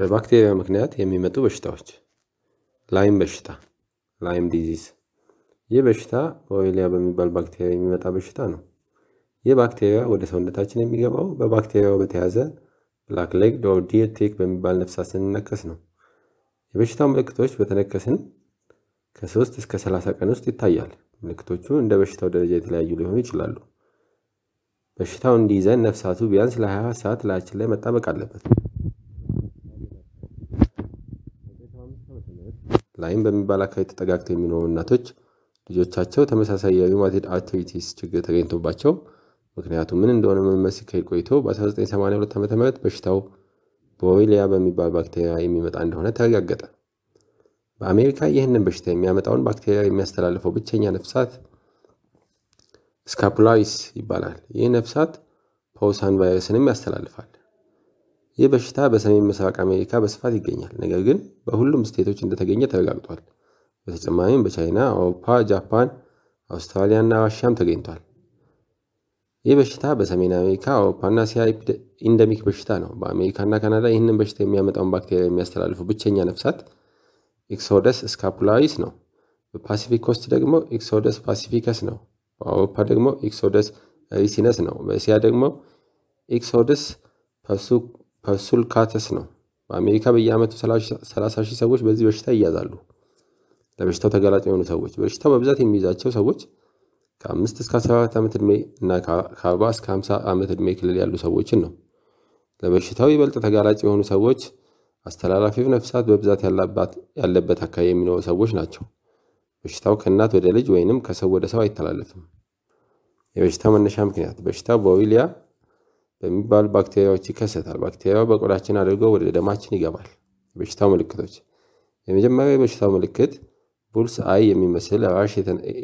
በባክቴሪያ ምክንያት የሚመጡ በሽታዎች ላይም በሽታ ላይም ዲዚዝ ይህ በሽታ በወይሊያ በሚባል ባክቴሪያ የሚመጣ በሽታ ነው። ይህ ባክቴሪያ ወደ ሰውነታችን የሚገባው በባክቴሪያው በተያዘ ብላክ ሌግ ዶር ዲየቴክ በሚባል ነፍሳት ስንነከስ ነው። የበሽታው ምልክቶች በተነከስን ከ3 እስከ 30 ቀን ውስጥ ይታያል። ምልክቶቹ እንደ በሽታው ደረጃ የተለያዩ ሊሆኑ ይችላሉ። በሽታው እንዲይዘን ነፍሳቱ ቢያንስ ለ24 ሰዓት ላያችን ላይ መጣበቅ አለበት። ላይም በሚባል አካባቢ ተጠጋግተው የሚኖሩ እናቶች ልጆቻቸው ተመሳሳይ የዩማቴድ አርትሪቲስ ችግር ተገኝቶባቸው ምክንያቱ ምን እንደሆነ መመስ ሲካሄድ ቆይቶ በ1982 ዓ ም በሽታው ቦዌሊያ በሚባል ባክቴሪያ የሚመጣ እንደሆነ ተረጋገጠ። በአሜሪካ ይህንን በሽታ የሚያመጣውን ባክቴሪያ የሚያስተላልፈው ብቸኛ ነፍሳት ስካፑላሪስ ይባላል። ይህ ነፍሳት ፖውሳን ቫይረስንም ያስተላልፋል። ይህ በሽታ በሰሜን ምስራቅ አሜሪካ በስፋት ይገኛል፣ ነገር ግን በሁሉም ስቴቶች እንደተገኘ ተረጋግጧል። በተጨማሪም በቻይና፣ አውሮፓ፣ ጃፓን፣ አውስትራሊያ እና ራሽያም ተገኝቷል። ይህ በሽታ በሰሜን አሜሪካ፣ አውሮፓና እስያ ኢንደሚክ በሽታ ነው። በአሜሪካና ካናዳ ይህንን በሽታ የሚያመጣውን ባክቴሪያ የሚያስተላልፉ ብቸኛ ነፍሳት ኤክሶደስ ስካፑላሪስ ነው። በፓሲፊክ ኮስት ደግሞ ኤክሶደስ ፓሲፊከስ ነው። በአውሮፓ ደግሞ ኤክሶደስ ሪሲነስ ነው። በእስያ ደግሞ ኤክሶደስ ፐሱልካተስ ነው። በአሜሪካ በየዓመቱ 30 ሺህ ሰዎች በዚህ በሽታ ይያዛሉ። ለበሽታው ተጋላጭ የሆኑ ሰዎች በሽታው በብዛት የሚይዛቸው ሰዎች ከ5 እስከ 14 ዓመት ዕድሜ እና ከ40 እስከ 50 ዓመት ዕድሜ ክልል ያሉ ሰዎችን ነው። ለበሽታው ይበልጥ ተጋላጭ የሆኑ ሰዎች አስተላላፊው ነፍሳት በብዛት ያለበት አካባቢ የሚኖሩ ሰዎች ናቸው። በሽታው ከእናት ወደ ልጅ ወይንም ከሰው ወደ ሰው አይተላለፍም። የበሽታው መነሻ ምክንያት በሽታው በዊሊያ የሚባሉ ባክቴሪያዎች ይከሰታል። ባክቴሪያው በቆዳችን አድርገው ወደ ደማችን ይገባል። የበሽታው ምልክቶች የመጀመሪያው የበሽታው ምልክት ቡልስ አይ የሚመስል ራሽ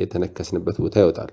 የተነከስንበት ቦታ ይወጣል።